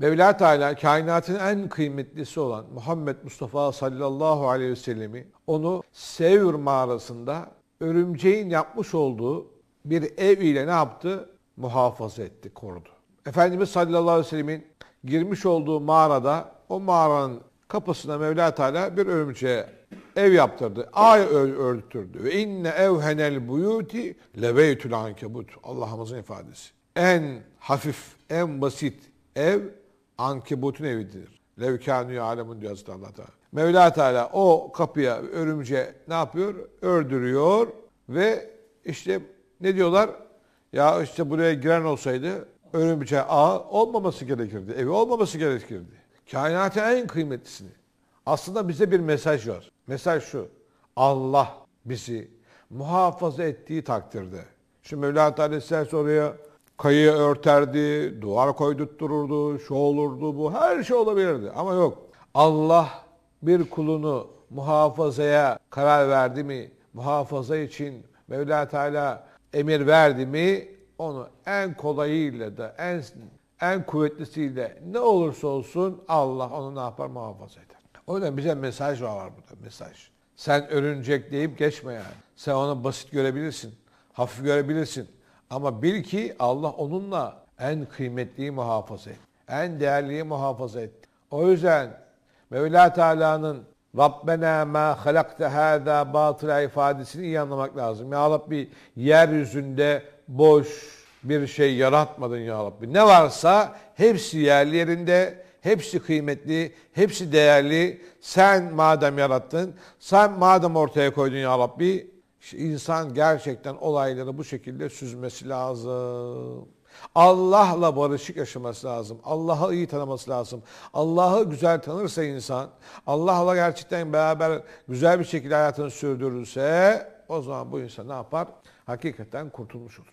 Mevla Teala kainatın en kıymetlisi olan Muhammed Mustafa sallallahu aleyhi ve sellemi onu Sevr mağarasında örümceğin yapmış olduğu bir ev ile ne yaptı? Muhafaza etti, korudu. Efendimiz sallallahu aleyhi ve sellemin girmiş olduğu mağarada o mağaranın kapısına Mevla Teala bir örümceğe ev yaptırdı. Ay örtürdü. Ve inne evhenel buyuti lebeytül ankebut. Allah'ımızın ifadesi. En hafif, en basit ev Ankebut'un evidir. Levkânü alemun diyor Hazreti Allah Teala. Mevla Teala o kapıya örümce ne yapıyor? Ördürüyor ve işte ne diyorlar? Ya işte buraya giren olsaydı örümce ağ olmaması gerekirdi. Evi olmaması gerekirdi. Kainatın en kıymetlisini. Aslında bize bir mesaj var. Mesaj şu. Allah bizi muhafaza ettiği takdirde. Şimdi Mevla Teala isterse oraya kayı örterdi, duvar koydurttururdu, şu olurdu bu her şey olabilirdi. Ama yok. Allah bir kulunu muhafazaya karar verdi mi, muhafaza için Mevla Teala emir verdi mi onu en kolayıyla da en en kuvvetlisiyle ne olursa olsun Allah onu ne yapar muhafaza eder. O yüzden bize mesaj var burada mesaj. Sen örüncek deyip geçme yani. Sen onu basit görebilirsin, hafif görebilirsin. Ama bil ki Allah onunla en kıymetliyi muhafaza etti. En değerliyi muhafaza etti. O yüzden Mevla Teala'nın Rabbena ma halakte hâzâ batıla ifadesini iyi anlamak lazım. Ya Rabbi yeryüzünde boş bir şey yaratmadın ya Rabbi. Ne varsa hepsi yerli yerinde, hepsi kıymetli, hepsi değerli. Sen madem yarattın, sen madem ortaya koydun ya Rabbi İnsan gerçekten olayları bu şekilde süzmesi lazım. Allah'la barışık yaşaması lazım. Allah'ı iyi tanıması lazım. Allah'ı güzel tanırsa insan, Allah'la gerçekten beraber güzel bir şekilde hayatını sürdürürse o zaman bu insan ne yapar? Hakikaten kurtulmuş olur.